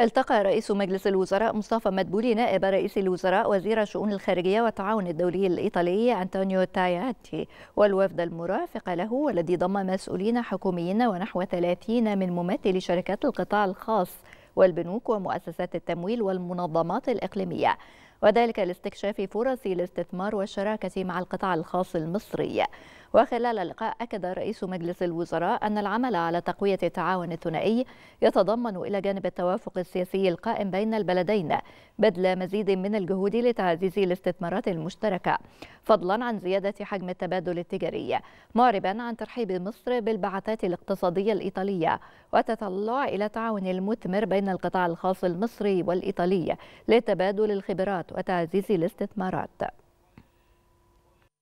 التقى رئيس مجلس الوزراء مصطفى مدبولي نائب رئيس الوزراء وزير الشؤون الخارجية والتعاون الدولي الإيطالي أنطونيو تاياتي والوفد المرافق له والذي ضم مسؤولين حكوميين ونحو 30 من ممثلي شركات القطاع الخاص والبنوك ومؤسسات التمويل والمنظمات الإقليمية وذلك لاستكشاف فرص الاستثمار والشراكة مع القطاع الخاص المصري وخلال اللقاء أكد رئيس مجلس الوزراء أن العمل على تقوية التعاون الثنائي يتضمن إلى جانب التوافق السياسي القائم بين البلدين بذل مزيد من الجهود لتعزيز الاستثمارات المشتركة فضلا عن زيادة حجم التبادل التجاري معربا عن ترحيب مصر بالبعثات الاقتصادية الإيطالية وتطلع إلى تعاون المثمر بين القطاع الخاص المصري والإيطالي لتبادل الخبرات وتعزيز الاستثمارات